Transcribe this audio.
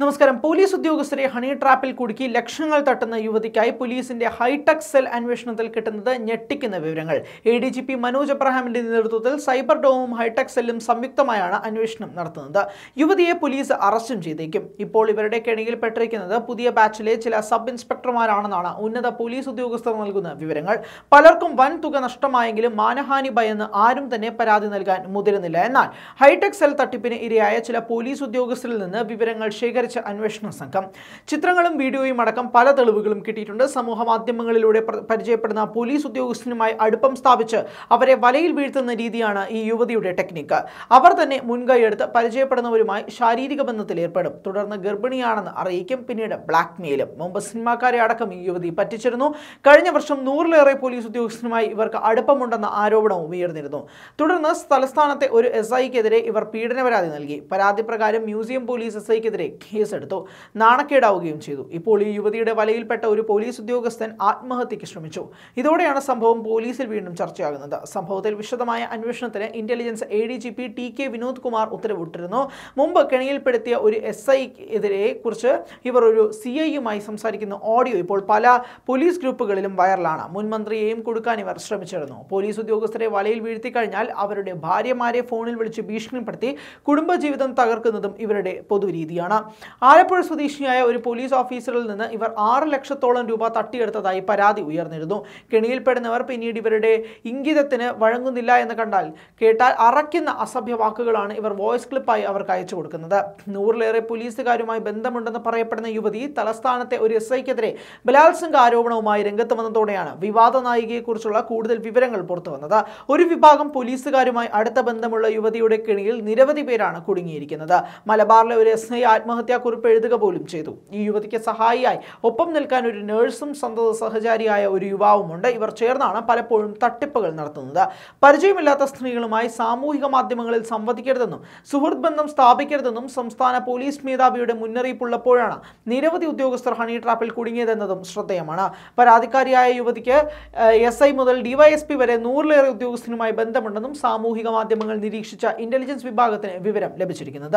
നമസ്കാരം പോലീസ് ഉദ്യോഗസ്ഥരെ ഹണി ട്രാപ്പിൽ കുടുക്കി ലക്ഷങ്ങൾ തട്ടുന്ന യുവതിക്കായി പോലീസിന്റെ ഹൈടെക് സെൽ അന്വേഷണത്തിൽ കിട്ടുന്നത് ഞെട്ടിക്കുന്ന വിവരങ്ങൾ A D G P Manoj അബ്രഹാമിന്റെ നേതൃത്വത്തിൽ സൈബർ ഡോമും ഹൈടെക് സെല്ലും സംയുക്തമായാണ് അന്വേഷണം നടത്തുന്നത് യുവതിയെ പോലീസ് അറസ്റ്റും ചെയ്തേക്കും ഇപ്പോൾ ഇവരുടെ കെണിയിൽപ്പെട്ടിരിക്കുന്നത് പുതിയ ബാച്ചിലെ ചില സബ് ഇൻസ്പെക്ടർമാരാണെന്നാണ് ഉന്നത പോലീസ് ഉദ്യോഗസ്ഥർ നൽകുന്ന വിവരങ്ങൾ പലർക്കും വൻ തുക നഷ്ടമായെങ്കിലും മാനഹാനി ഭയന്ന് ആരും തന്നെ പരാതി നൽകാൻ മുതിരുന്നില്ല എന്നാൽ ഹൈടെക് സെൽ തട്ടിപ്പിന് ഇരയായ ചില പോലീസ് ഉദ്യോഗസ്ഥരിൽ നിന്ന് വിവരങ്ങൾ ശേഖരിച്ചു വിചാരിച്ച അന്വേഷണ സംഘം ചിത്രങ്ങളും വീഡിയോയും അടക്കം പല തെളിവുകളും കിട്ടിയിട്ടുണ്ട് സമൂഹ മാധ്യമങ്ങളിലൂടെ പരിചയപ്പെടുന്ന പോലീസ് ഉദ്യോഗസ്ഥനുമായി അടുപ്പം സ്ഥാപിച്ച് അവരെ വലയിൽ വീഴ്ത്തുന്ന രീതിയാണ് ഈ യുവതിയുടെ ടെക്നിക്ക് അവർ തന്നെ മുൻകൈയെടുത്ത് പരിചയപ്പെടുന്നവരുമായി ശാരീരിക ബന്ധത്തിൽ ഏർപ്പെടും തുടർന്ന് ഗർഭിണിയാണെന്ന് അറിയിക്കും പിന്നീട് ബ്ലാക്ക്മെയിലും മുമ്പ് സിനിമാക്കാരെ അടക്കം ഈ യുവതി പറ്റിച്ചിരുന്നു കഴിഞ്ഞ വർഷം നൂറിലേറെ പോലീസ് ഉദ്യോഗസ്ഥനുമായി ഇവർക്ക് അടുപ്പമുണ്ടെന്ന ആരോപണവും ഉയർന്നിരുന്നു തുടർന്ന് തലസ്ഥാനത്തെ ഒരു എസ് ഐക്കെതിരെ ഇവർ പീഡന പരാതി നൽകി പരാതി പ്രകാരം മ്യൂസിയം പോലീസ് എസ് ഐക്കെതിരെ കേസെടുത്തു നാണക്കേടാവുകയും ചെയ്തു ഇപ്പോൾ ഈ യുവതിയുടെ വലയിൽപ്പെട്ട ഒരു പോലീസ് ഉദ്യോഗസ്ഥൻ ആത്മഹത്യയ്ക്ക് ശ്രമിച്ചു ഇതോടെയാണ് സംഭവം പോലീസിൽ വീണ്ടും ചർച്ചയാകുന്നത് സംഭവത്തിൽ വിശദമായ അന്വേഷണത്തിന് intelligence A D G P T K Vinod Kumar ഉത്തരവിട്ടിരുന്നു മുമ്പ് കെണിയിൽപ്പെടുത്തിയ ഒരു എസ് ഐ എതിരെ കുറിച്ച് ഇവർ ഒരു സി ഐയുമായി സംസാരിക്കുന്ന ഓഡിയോ ഇപ്പോൾ പല പോലീസ് ഗ്രൂപ്പുകളിലും വൈറലാണ് മുൻമന്ത്രിയെയും കൊടുക്കാൻ ഇവർ ശ്രമിച്ചിരുന്നു പോലീസ് ഉദ്യോഗസ്ഥരെ വലയിൽ വീഴ്ത്തി കഴിഞ്ഞാൽ അവരുടെ ഭാര്യമാരെ ഫോണിൽ വിളിച്ച് ഭീഷണിപ്പെടുത്തി കുടുംബജീവിതം തകർക്കുന്നതും ഇവരുടെ പൊതുരീതിയാണ് ആലപ്പുഴ സ്വദേശിയായ ഒരു പോലീസ് ഓഫീസറിൽ നിന്ന് ഇവർ ആറ് ലക്ഷത്തോളം രൂപ തട്ടിയെടുത്തതായി പരാതി ഉയർന്നിരുന്നു കെണിയിൽപ്പെടുന്നവർ പിന്നീട് ഇവരുടെ ഇംഗിതത്തിന് വഴങ്ങുന്നില്ല എന്ന് കണ്ടാൽ കേട്ടാൽ അറയ്ക്കുന്ന അസഭ്യ വാക്കുകളാണ് ഇവർ വോയിസ് ക്ലിപ്പായി അവർക്ക് അയച്ചു കൊടുക്കുന്നത് നൂറിലേറെ പോലീസുകാരുമായി ബന്ധമുണ്ടെന്ന് പറയപ്പെടുന്ന യുവതി തലസ്ഥാനത്തെ ഒരു എസ് ഐക്കെതിരെ ബലാത്സംഗ ആരോപണവുമായി രംഗത്ത് വന്നതോടെയാണ് വിവാദ നായികയെക്കുറിച്ചുള്ള കൂടുതൽ വിവരങ്ങൾ പുറത്തുവന്നത് ഒരു വിഭാഗം പോലീസുകാരുമായി അടുത്ത ബന്ധമുള്ള യുവതിയുടെ കെണിയിൽ നിരവധി പേരാണ് കുടുങ്ങിയിരിക്കുന്നത് മലബാറിലെ ഒരു എസ് ഐ ആത്മഹത്യാ കുറിപ്പ് എഴുതുക പോലും ചെയ്തു ഈ യുവതിക്ക് സഹായിയായി ഒപ്പം നിൽക്കാൻ ഒരു നേഴ്സും സന്തത സഹചാരിയായ ഒരു യുവാവുമുണ്ട് ഇവർ ചേർന്നാണ് പലപ്പോഴും തട്ടിപ്പുകൾ നടത്തുന്നത് പരിചയമില്ലാത്ത സ്ത്രീകളുമായി സാമൂഹിക മാധ്യമങ്ങളിൽ സംവദിക്കരുതെന്നും സുഹൃത്ത് ബന്ധം സ്ഥാപിക്കരുതെന്നും സംസ്ഥാന പോലീസ് മേധാവിയുടെ മുന്നറിയിപ്പുള്ളപ്പോഴാണ് നിരവധി ഉദ്യോഗസ്ഥർ ഹണി ട്രാപ്പിൽ കുടുങ്ങിയതെന്നതും ശ്രദ്ധേയമാണ് പരാതിക്കാരിയായ യുവതിക്ക് എസ് ഐ മുതൽ ഡിവൈഎസ്പി വരെ നൂറിലേറെ ഉദ്യോഗസ്ഥരുമായി ബന്ധമുണ്ടെന്നും സാമൂഹിക മാധ്യമങ്ങൾ നിരീക്ഷിച്ച ഇന്റലിജൻസ് വിഭാഗത്തിന് വിവരം ലഭിച്ചിരിക്കുന്നത്